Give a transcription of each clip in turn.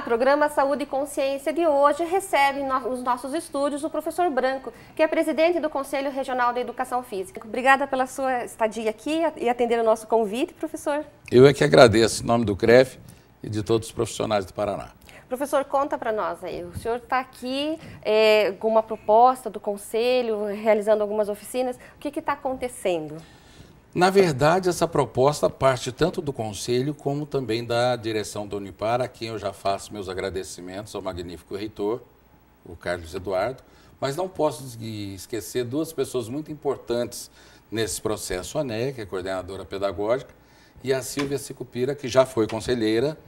programa Saúde e Consciência de hoje recebe nos nossos estúdios o professor Branco, que é presidente do Conselho Regional de Educação Física. Obrigada pela sua estadia aqui e atender o nosso convite, professor. Eu é que agradeço, em nome do CREF e de todos os profissionais do Paraná. Professor, conta para nós aí. O senhor está aqui é, com uma proposta do Conselho, realizando algumas oficinas. O que está acontecendo? Na verdade, essa proposta parte tanto do Conselho como também da direção da Unipar, a quem eu já faço meus agradecimentos ao magnífico reitor, o Carlos Eduardo, mas não posso esquecer duas pessoas muito importantes nesse processo, a NEC, que é coordenadora pedagógica, e a Silvia Sicupira, que já foi conselheira,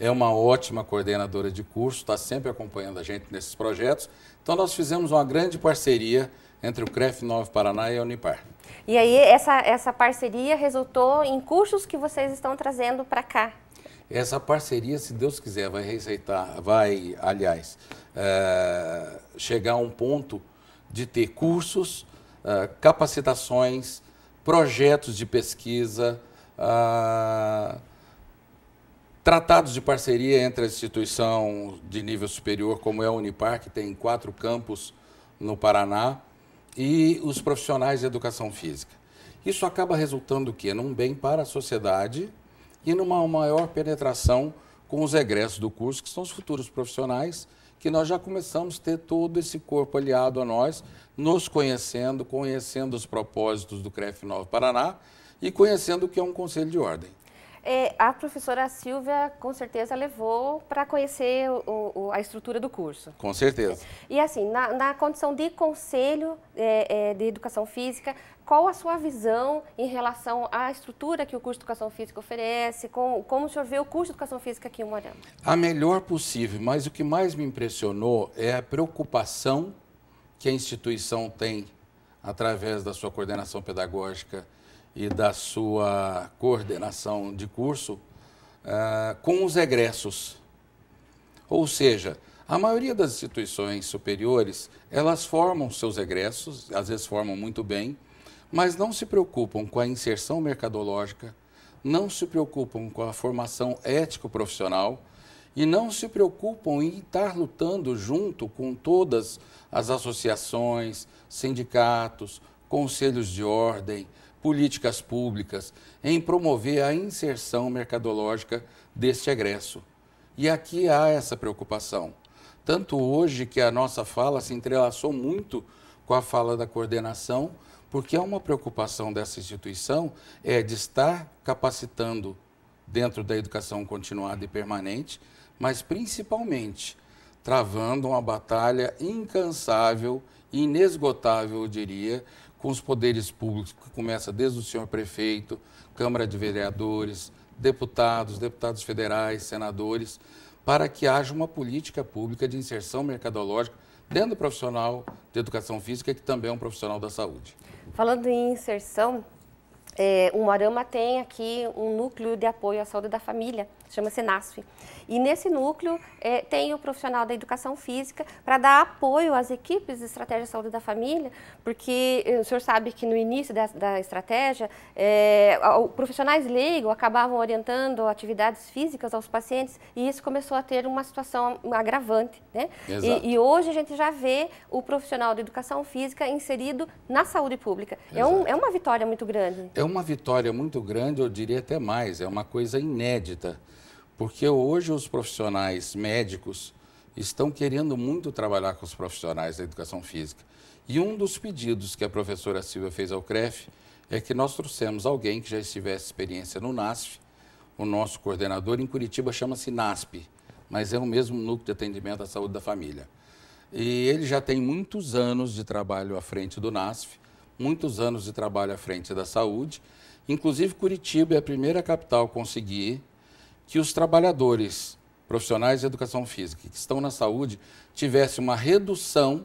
é uma ótima coordenadora de curso, está sempre acompanhando a gente nesses projetos. Então, nós fizemos uma grande parceria entre o CREF 9 Paraná e a Unipar. E aí essa, essa parceria resultou em cursos que vocês estão trazendo para cá. Essa parceria, se Deus quiser, vai receitar, vai, aliás, é, chegar a um ponto de ter cursos, é, capacitações, projetos de pesquisa, é, tratados de parceria entre a instituição de nível superior, como é a Unipar, que tem quatro campos no Paraná, e os profissionais de educação física. Isso acaba resultando o quê? Num bem para a sociedade e numa maior penetração com os egressos do curso, que são os futuros profissionais, que nós já começamos a ter todo esse corpo aliado a nós, nos conhecendo, conhecendo os propósitos do CREF Novo Paraná e conhecendo o que é um conselho de ordem. É, a professora Silvia, com certeza, levou para conhecer o, o, a estrutura do curso. Com certeza. E assim, na, na condição de conselho é, é, de educação física, qual a sua visão em relação à estrutura que o curso de educação física oferece? Com, como o senhor vê o curso de educação física aqui em Moarama? A melhor possível, mas o que mais me impressionou é a preocupação que a instituição tem através da sua coordenação pedagógica, e da sua coordenação de curso uh, com os egressos. Ou seja, a maioria das instituições superiores, elas formam seus egressos, às vezes formam muito bem, mas não se preocupam com a inserção mercadológica, não se preocupam com a formação ético-profissional e não se preocupam em estar lutando junto com todas as associações, sindicatos, conselhos de ordem, políticas públicas, em promover a inserção mercadológica deste egresso. E aqui há essa preocupação. Tanto hoje que a nossa fala se entrelaçou muito com a fala da coordenação, porque é uma preocupação dessa instituição é de estar capacitando dentro da educação continuada e permanente, mas principalmente travando uma batalha incansável, inesgotável, eu diria, com os poderes públicos, que começa desde o senhor prefeito, Câmara de Vereadores, deputados, deputados federais, senadores, para que haja uma política pública de inserção mercadológica dentro do profissional de educação física, que também é um profissional da saúde. Falando em inserção, é, o Moarama tem aqui um núcleo de apoio à saúde da família, chama-se NASF. E nesse núcleo é, tem o profissional da educação física para dar apoio às equipes de estratégia de saúde da família, porque eh, o senhor sabe que no início da, da estratégia, eh, o, profissionais leigos acabavam orientando atividades físicas aos pacientes e isso começou a ter uma situação agravante. Né? E, e, hoje a gente já vê o profissional da educação física inserido na saúde pública. É, um, é uma vitória muito grande. É uma vitória muito grande, eu diria até mais, é uma coisa inédita. Porque hoje os profissionais médicos estão querendo muito trabalhar com os profissionais da educação física. E um dos pedidos que a professora Silvia fez ao CREF é que nós trouxemos alguém que já estivesse experiência no NASF. O nosso coordenador em Curitiba chama-se NASP, mas é o mesmo núcleo de atendimento à saúde da família. E ele já tem muitos anos de trabalho à frente do NASF, muitos anos de trabalho à frente da saúde. Inclusive, Curitiba é a primeira capital a conseguir que os trabalhadores profissionais de educação física que estão na saúde tivessem uma redução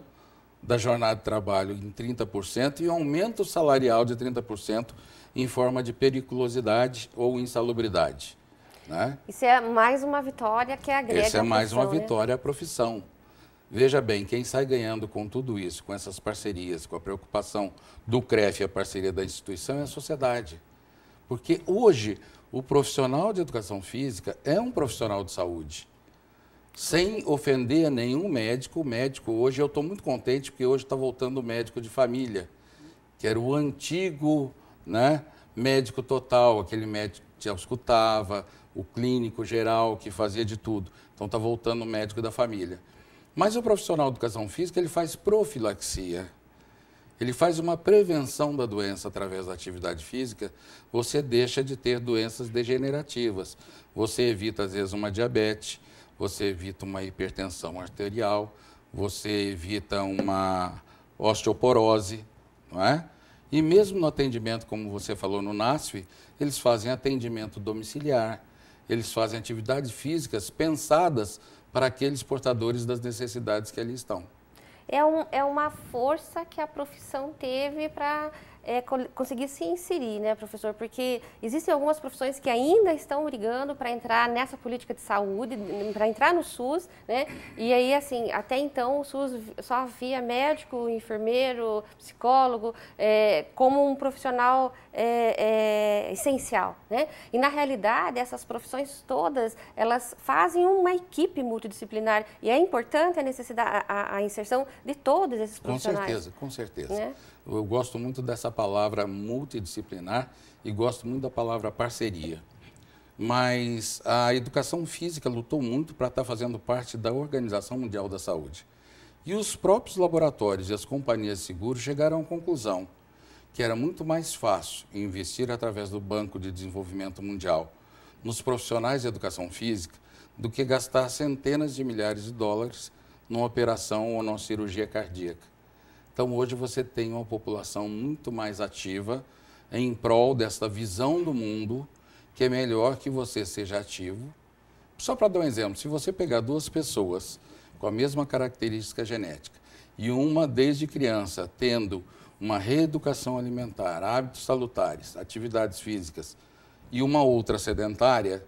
da jornada de trabalho em 30% e um aumento salarial de 30% em forma de periculosidade ou insalubridade. Né? Isso é mais uma vitória que agrega Isso é mais uma né? vitória à profissão. Veja bem, quem sai ganhando com tudo isso, com essas parcerias, com a preocupação do CREF e a parceria da instituição é a sociedade. Porque hoje o profissional de educação física é um profissional de saúde. Sem ofender nenhum médico, o médico hoje, eu estou muito contente porque hoje está voltando o médico de família, que era o antigo né, médico total, aquele médico que escutava, o clínico geral que fazia de tudo. Então está voltando o médico da família. Mas o profissional de educação física ele faz profilaxia ele faz uma prevenção da doença através da atividade física, você deixa de ter doenças degenerativas. Você evita, às vezes, uma diabetes, você evita uma hipertensão arterial, você evita uma osteoporose, não é? E mesmo no atendimento, como você falou no NASF, eles fazem atendimento domiciliar, eles fazem atividades físicas pensadas para aqueles portadores das necessidades que ali estão é, um, é uma força que a profissão teve para é, conseguir se inserir, né, professor? Porque existem algumas profissões que ainda estão brigando para entrar nessa política de saúde, para entrar no SUS, né? E aí, assim, até então o SUS só via médico, enfermeiro, psicólogo, é, como um profissional é, é essencial, né? E na realidade, essas profissões todas, elas fazem uma equipe multidisciplinar e é importante a necessidade, a, a inserção de todos esses profissionais. Com certeza, com certeza. Né? Eu gosto muito dessa palavra multidisciplinar e gosto muito da palavra parceria. Mas a educação física lutou muito para estar tá fazendo parte da Organização Mundial da Saúde. E os próprios laboratórios e as companhias de seguros chegaram à conclusão que era muito mais fácil investir através do Banco de Desenvolvimento Mundial nos profissionais de educação física do que gastar centenas de milhares de dólares numa operação ou numa cirurgia cardíaca. Então, hoje você tem uma população muito mais ativa em prol dessa visão do mundo que é melhor que você seja ativo. Só para dar um exemplo, se você pegar duas pessoas com a mesma característica genética e uma desde criança tendo uma reeducação alimentar, hábitos salutares, atividades físicas e uma outra sedentária,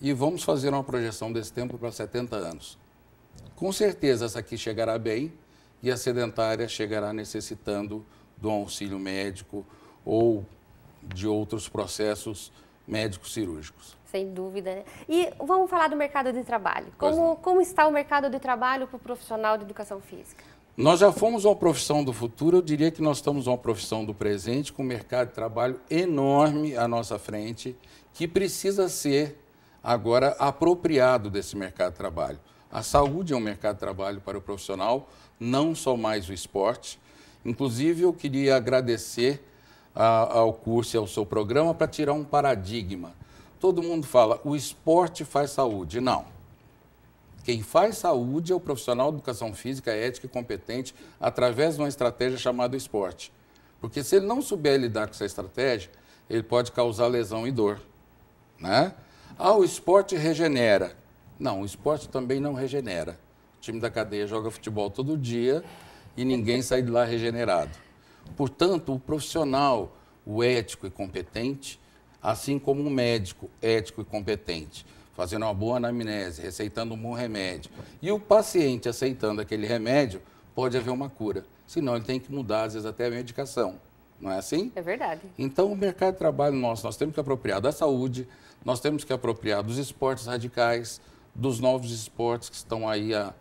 e vamos fazer uma projeção desse tempo para 70 anos. Com certeza essa aqui chegará bem e a sedentária chegará necessitando do auxílio médico ou de outros processos médicos cirúrgicos. Sem dúvida. Né? E vamos falar do mercado de trabalho. Como, como está o mercado de trabalho para o profissional de educação física? Nós já fomos uma profissão do futuro, eu diria que nós estamos uma profissão do presente, com um mercado de trabalho enorme à nossa frente, que precisa ser agora apropriado desse mercado de trabalho. A saúde é um mercado de trabalho para o profissional, não só mais o esporte. Inclusive, eu queria agradecer a, ao curso e ao seu programa para tirar um paradigma. Todo mundo fala, o esporte faz saúde. Não. Quem faz saúde é o profissional de educação física, ética e competente através de uma estratégia chamada esporte. Porque se ele não souber lidar com essa estratégia, ele pode causar lesão e dor. Né? Ah, o esporte regenera. Não, o esporte também não regenera time da cadeia joga futebol todo dia e ninguém sai de lá regenerado. Portanto, o profissional, o ético e competente, assim como o médico ético e competente, fazendo uma boa anamnese, receitando um bom remédio, e o paciente aceitando aquele remédio, pode haver uma cura. Senão ele tem que mudar, às vezes, até a medicação. Não é assim? É verdade. Então, o mercado de trabalho nosso, nós temos que apropriar da saúde, nós temos que apropriar dos esportes radicais, dos novos esportes que estão aí a,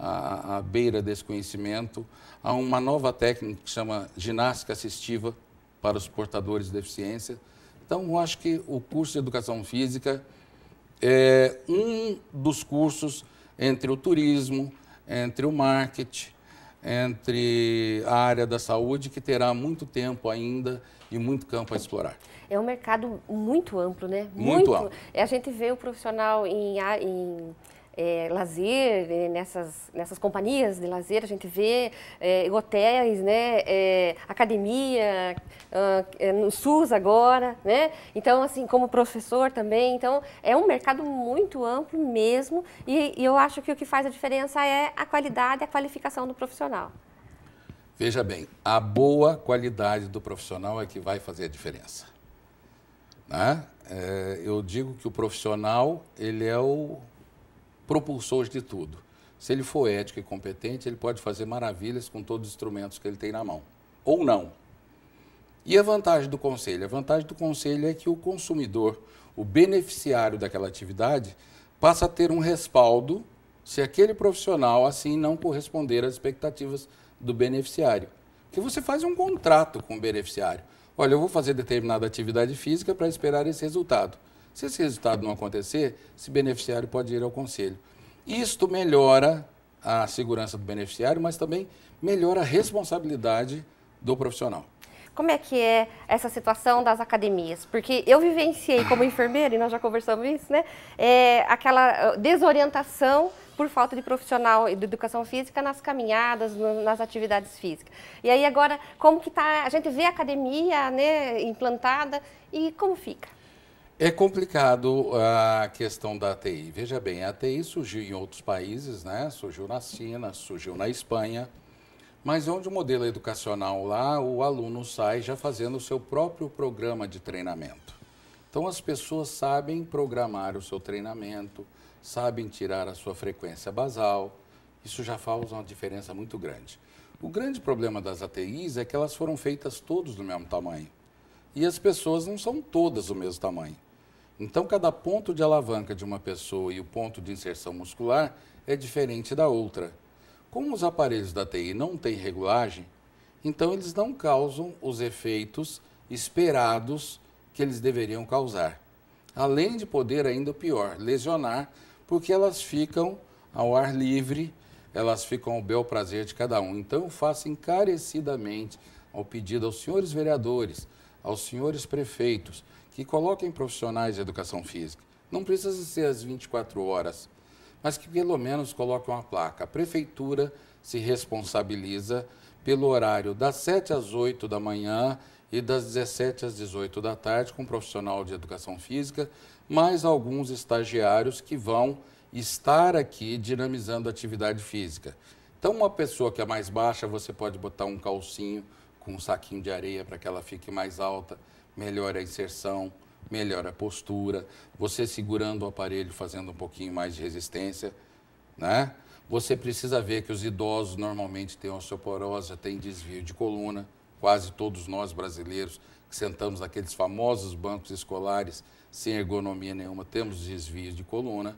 à, à beira desse conhecimento. Há uma nova técnica que chama ginástica assistiva para os portadores de deficiência. Então, eu acho que o curso de Educação Física é um dos cursos entre o turismo, entre o marketing, entre a área da saúde, que terá muito tempo ainda e muito campo a explorar. É um mercado muito amplo, né? Muito, muito amplo. A gente vê o profissional em, em é, lazer, né, nessas, nessas companhias de lazer, a gente vê é, hotéis, né, é, academia, uh, no SUS agora, né? Então, assim, como professor também, então é um mercado muito amplo mesmo e, e eu acho que o que faz a diferença é a qualidade e a qualificação do profissional. Veja bem, a boa qualidade do profissional é que vai fazer a diferença. Né? É, eu digo que o profissional, ele é o propulsores de tudo. Se ele for ético e competente, ele pode fazer maravilhas com todos os instrumentos que ele tem na mão. Ou não. E a vantagem do conselho? A vantagem do conselho é que o consumidor, o beneficiário daquela atividade, passa a ter um respaldo se aquele profissional assim não corresponder às expectativas do beneficiário. Porque você faz um contrato com o beneficiário. Olha, eu vou fazer determinada atividade física para esperar esse resultado. Se esse resultado não acontecer, esse beneficiário pode ir ao conselho. Isto melhora a segurança do beneficiário, mas também melhora a responsabilidade do profissional. Como é que é essa situação das academias? Porque eu vivenciei como enfermeira, e nós já conversamos isso, né? É, aquela ah, desorientação por falta de profissional de educação física nas caminhadas, nas atividades físicas. E aí agora, como que tá? A gente vê a academia né, implantada e como fica? É complicado a questão da ATI. Veja bem, a ATI surgiu em outros países, né? Surgiu na China, surgiu na Espanha, mas é onde o modelo educacional lá, o aluno sai já fazendo o seu próprio programa de treinamento. Então as pessoas sabem programar o seu treinamento, sabem tirar a sua frequência basal. Isso já faz uma diferença muito grande. O grande problema das ATIs é que elas foram feitas todos do mesmo tamanho. E as pessoas não são todas do mesmo tamanho. Então, cada ponto de alavanca de uma pessoa e o ponto de inserção muscular é diferente da outra. Como os aparelhos da TI não têm regulagem, então eles não causam os efeitos esperados que eles deveriam causar. Além de poder, ainda pior, lesionar, porque elas ficam ao ar livre, elas ficam ao bel prazer de cada um. Então, eu faço encarecidamente ao pedido aos senhores vereadores, aos senhores prefeitos, que coloquem profissionais de educação física. Não precisa ser às 24 horas, mas que pelo menos coloquem uma placa. A prefeitura se responsabiliza pelo horário das 7 às 8 da manhã e das 17 às 18 da tarde com um profissional de educação física, mais alguns estagiários que vão estar aqui dinamizando a atividade física. Então, uma pessoa que é mais baixa, você pode botar um calcinho com um saquinho de areia para que ela fique mais alta melhora a inserção, melhora a postura, você segurando o aparelho, fazendo um pouquinho mais de resistência, né? Você precisa ver que os idosos normalmente têm osteoporose, têm desvio de coluna, quase todos nós brasileiros que sentamos naqueles famosos bancos escolares sem ergonomia nenhuma, temos desvios de coluna.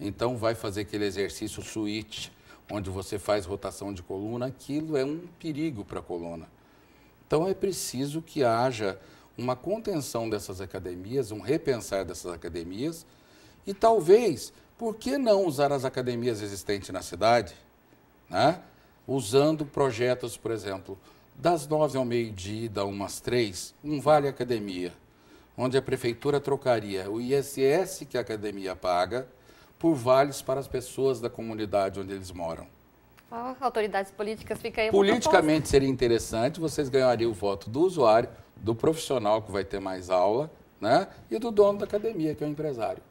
Então vai fazer aquele exercício switch, onde você faz rotação de coluna, aquilo é um perigo para a coluna. Então é preciso que haja uma contenção dessas academias, um repensar dessas academias e talvez, por que não usar as academias existentes na cidade, né? usando projetos, por exemplo, das nove ao meio-dia, da umas três, um Vale Academia, onde a prefeitura trocaria o ISS que a academia paga por vales para as pessoas da comunidade onde eles moram. autoridades políticas fica aí. Politicamente seria interessante, vocês ganhariam o voto do usuário, do profissional que vai ter mais aula, né? E do dono da academia, que é o empresário.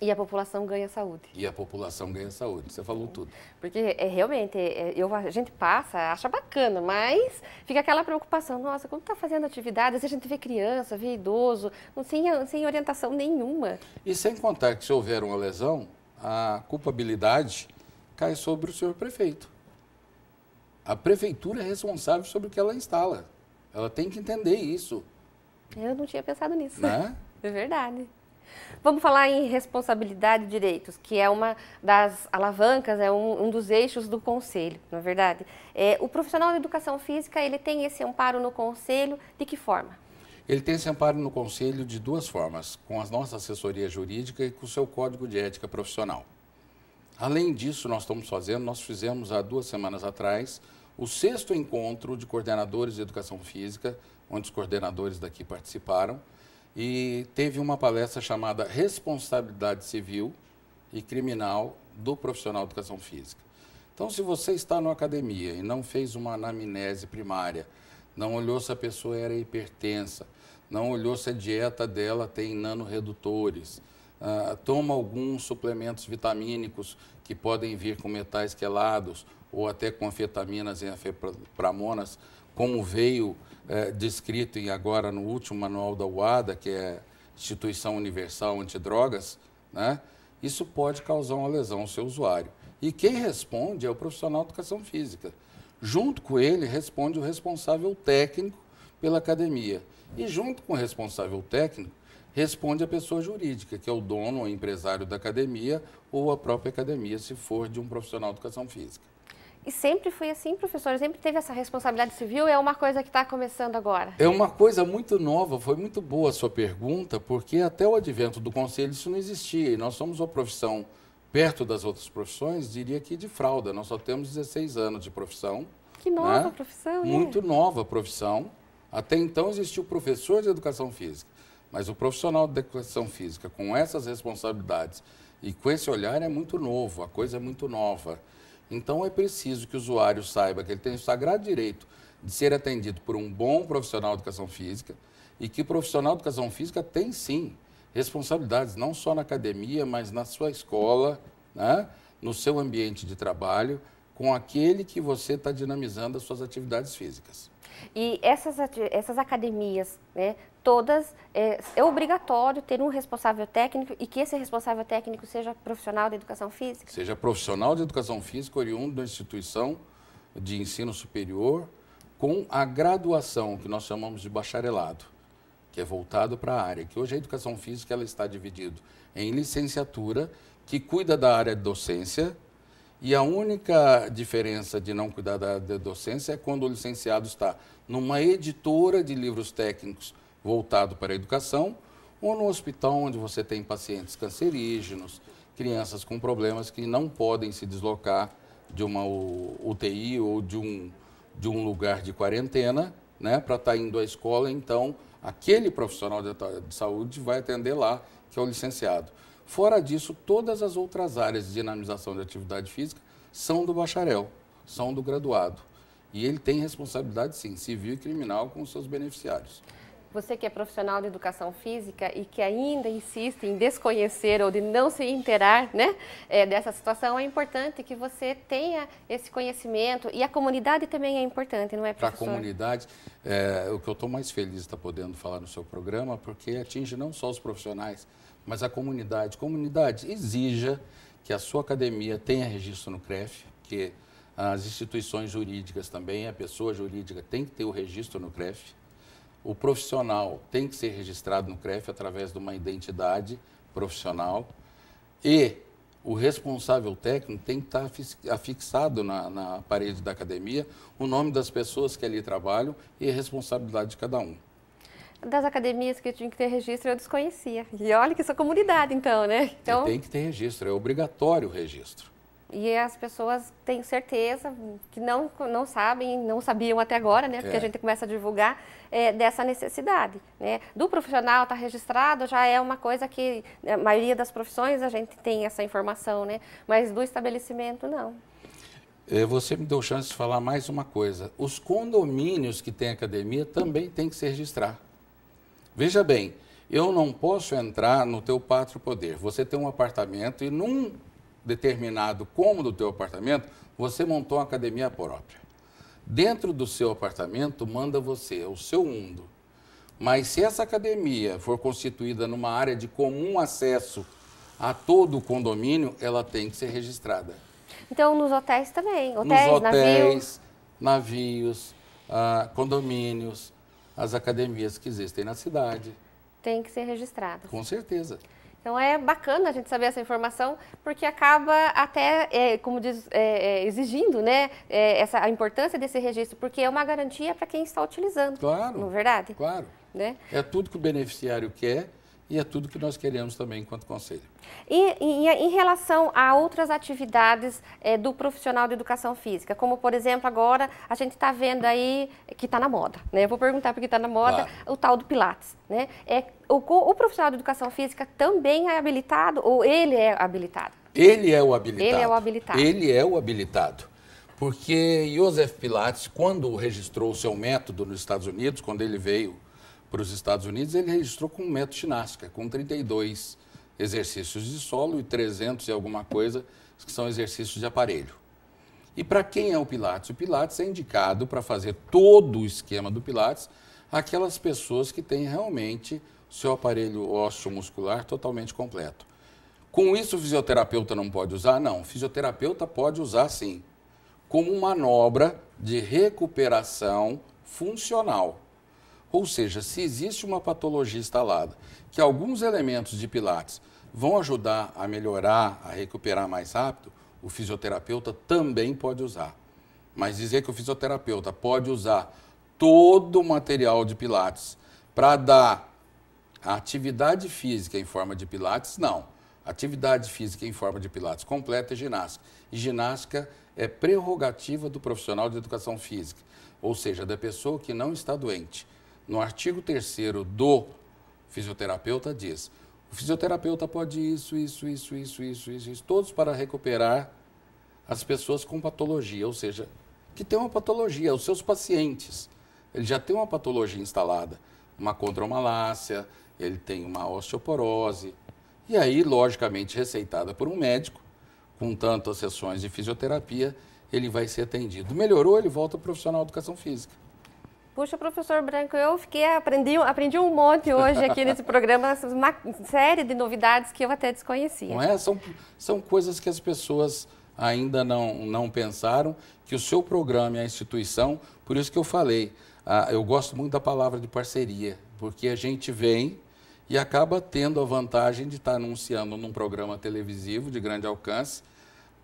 E a população ganha saúde. E a população ganha saúde, você falou é. tudo. Porque é, realmente, é, eu, a gente passa, acha bacana, mas fica aquela preocupação, nossa, como está fazendo atividade, Se a gente vê criança, vê idoso, não, sem, sem orientação nenhuma. E sem contar que se houver uma lesão, a culpabilidade cai sobre o senhor prefeito. A prefeitura é responsável sobre o que ela instala. Ela tem que entender isso. Eu não tinha pensado nisso. Né? É verdade. Vamos falar em responsabilidade e direitos, que é uma das alavancas, é um, um dos eixos do conselho, na é verdade. É, o profissional de educação física, ele tem esse amparo no conselho, de que forma? Ele tem esse amparo no conselho de duas formas, com a nossa assessoria jurídica e com o seu código de ética profissional. Além disso, nós estamos fazendo, nós fizemos há duas semanas atrás o sexto encontro de coordenadores de educação física, onde os coordenadores daqui participaram, e teve uma palestra chamada Responsabilidade Civil e Criminal do Profissional de Educação Física. Então, se você está na academia e não fez uma anamnese primária, não olhou se a pessoa era hipertensa, não olhou se a dieta dela tem nanorredutores, uh, ah, toma alguns suplementos vitamínicos que podem vir com metais quelados ou até confetaminas e anfepramonas, como veio é, descrito e agora no último manual da UADA, que é Instituição Universal Antidrogas, né? isso pode causar uma lesão ao seu usuário. E quem responde é o profissional de educação física. Junto com ele, responde o responsável técnico pela academia. E junto com o responsável técnico, responde a pessoa jurídica, que é o dono ou empresário da academia ou a própria academia, se for de um profissional de educação física. E sempre foi assim, professor? Sempre teve essa responsabilidade civil? É uma coisa que está começando agora? É uma coisa muito nova, foi muito boa a sua pergunta, porque até o advento do conselho isso não existia. E nós somos uma profissão, perto das outras profissões, diria que de fralda. Nós só temos 16 anos de profissão. Que nova né? profissão, Muito é. nova profissão. Até então existia o professor de educação física. Mas o profissional de educação física, com essas responsabilidades e com esse olhar, é muito novo, a coisa é muito nova. Então é preciso que o usuário saiba que ele tem o sagrado direito de ser atendido por um bom profissional de educação física e que o profissional de educação física tem sim responsabilidades, não só na academia, mas na sua escola, né? no seu ambiente de trabalho, com aquele que você está dinamizando as suas atividades físicas. E essas, essas academias, né, todas é, é, obrigatório ter um responsável técnico e que esse responsável técnico seja profissional da educação física? Seja profissional de educação física, oriundo da instituição de ensino superior, com a graduação que nós chamamos de bacharelado, que é voltado para a área, que hoje a educação física ela está dividida em licenciatura, que cuida da área de docência, e a única diferença de não cuidar da área de docência é quando o licenciado está numa editora de livros técnicos voltado para a educação, ou no hospital onde você tem pacientes cancerígenos, crianças com problemas que não podem se deslocar de uma UTI ou de um, de um lugar de quarentena né, para estar tá indo à escola, então aquele profissional de, de saúde vai atender lá, que é o licenciado. Fora disso, todas as outras áreas de dinamização de atividade física são do bacharel, são do graduado. E ele tem responsabilidade, sim, civil e criminal com os seus beneficiários. Você que é profissional de educação física e que ainda insiste em desconhecer ou de não se interar, né, é, dessa situação, é importante que você tenha esse conhecimento e a comunidade também é importante, não é, professor? Para a comunidade, é, o que eu estou mais feliz de estar tá podendo falar no seu programa, porque atinge não só os profissionais, mas a comunidade. Comunidade, exija que a sua academia tenha registro no CREF, que as instituições jurídicas também, a pessoa jurídica tem que ter o registro no CREF. O profissional tem que ser registrado no CREF através de uma identidade profissional e o responsável técnico tem que estar afixado na, na parede da academia o nome das pessoas que ali trabalham e a responsabilidade de cada um das academias que tinha que ter registro eu desconhecia. E olha que sou comunidade, então, né? Então... tem que ter registro, é obrigatório o registro. E as pessoas, tenho certeza, que não, não sabem, não sabiam até agora, né? Porque é. a gente começa a divulgar é, dessa necessidade, né? Do profissional está registrado, já é uma coisa que né, a maioria das profissões a gente tem essa informação, né? Mas do estabelecimento, não. É, você me deu chance de falar mais uma coisa. Os condomínios que têm academia também têm que se registrar. Veja bem, eu não posso entrar no teu pátrio poder. Você tem um apartamento e num determinado cômodo do teu apartamento, você montou uma academia própria. Dentro do seu apartamento manda você, é o seu mundo. Mas se essa academia for constituída numa área de comum acesso a todo o condomínio, ela tem que ser registrada. Então, nos hotéis também? Hotéis, nos hotéis, navios, navios ah, condomínios, as academias que existem na cidade. Tem que ser registrada. Com certeza. Então é bacana a gente saber essa informação, porque acaba até, é, como diz, é, é exigindo né, é, essa, a importância desse registro, porque é uma garantia para quem está utilizando. Claro. Não é verdade? Claro. Né? É tudo que o beneficiário quer e é tudo que nós queremos também enquanto conselho. E, e em relação a outras atividades é, do profissional de educação física, como por exemplo agora a gente está vendo aí que está na moda, né? Eu vou perguntar porque está na moda claro. o tal do Pilates, né? É, o, o profissional de educação física também é habilitado ou ele é habilitado? Ele é o habilitado. Ele é o habilitado. Ele é o habilitado. Porque Joseph Pilates, quando registrou o seu método nos Estados Unidos, quando ele veio para os Estados Unidos, ele registrou com método ginástica, com 32 exercícios de solo e 300 e alguma coisa que são exercícios de aparelho. E para quem é o Pilates? O Pilates é indicado para fazer todo o esquema do Pilates aquelas pessoas que têm realmente seu aparelho ósseo-muscular totalmente completo. Com isso, o fisioterapeuta não pode usar? Não, o fisioterapeuta pode usar sim, como manobra de recuperação funcional. Ou seja, se existe uma patologia instalada, que alguns elementos de Pilates vão ajudar a melhorar, a recuperar mais rápido, o fisioterapeuta também pode usar. Mas dizer que o fisioterapeuta pode usar todo o material de Pilates para dar a atividade física em forma de Pilates, não. Atividade física em forma de Pilates completa é ginástica. E ginástica é prerrogativa do profissional de educação física, ou seja, da pessoa que não está doente no artigo 3 do fisioterapeuta diz: o fisioterapeuta pode isso, isso, isso, isso, isso, isso, isso, todos para recuperar as pessoas com patologia, ou seja, que tem uma patologia, os seus pacientes. Ele já tem uma patologia instalada, uma condromalácia, ele tem uma osteoporose. E aí, logicamente, receitada por um médico, com tantas sessões de fisioterapia, ele vai ser atendido. Melhorou, ele volta para o profissional de educação física. Puxa, professor Branco, eu fiquei aprendi, aprendi um monte hoje aqui nesse programa, uma série de novidades que eu até desconhecia. Não é? São, são coisas que as pessoas ainda não, não pensaram, que o seu programa e a instituição, por isso que eu falei, ah, eu gosto muito da palavra de parceria, porque a gente vem e acaba tendo a vantagem de estar anunciando num programa televisivo de grande alcance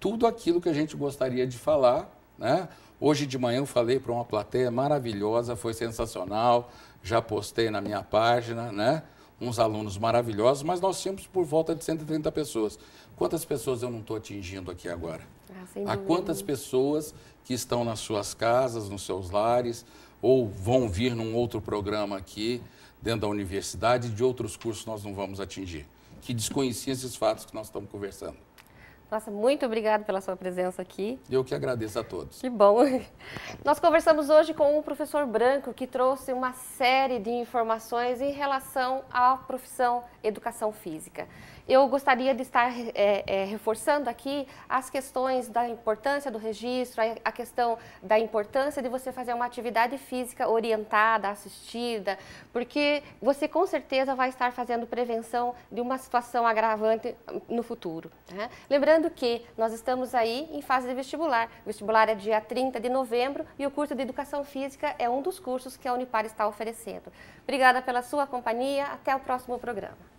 tudo aquilo que a gente gostaria de falar, né? Hoje de manhã eu falei para uma plateia maravilhosa, foi sensacional. Já postei na minha página, né? Uns alunos maravilhosos, mas nós tínhamos por volta de 130 pessoas. Quantas pessoas eu não estou atingindo aqui agora? Ah, Há quantas pessoas que estão nas suas casas, nos seus lares, ou vão vir num outro programa aqui, dentro da universidade, de outros cursos nós não vamos atingir, que desconheciam esses fatos que nós estamos conversando. Nossa, muito obrigado pela sua presença aqui. Eu que agradeço a todos. Que bom. Nós conversamos hoje com o professor Branco, que trouxe uma série de informações em relação à profissão educação física. Eu gostaria de estar é, é, reforçando aqui as questões da importância do registro, a, a questão da importância de você fazer uma atividade física orientada, assistida, porque você com certeza vai estar fazendo prevenção de uma situação agravante no futuro. Né? Lembrando que nós estamos aí em fase de vestibular. O vestibular é dia 30 de novembro e o curso de Educação Física é um dos cursos que a Unipar está oferecendo. Obrigada pela sua companhia. Até o próximo programa.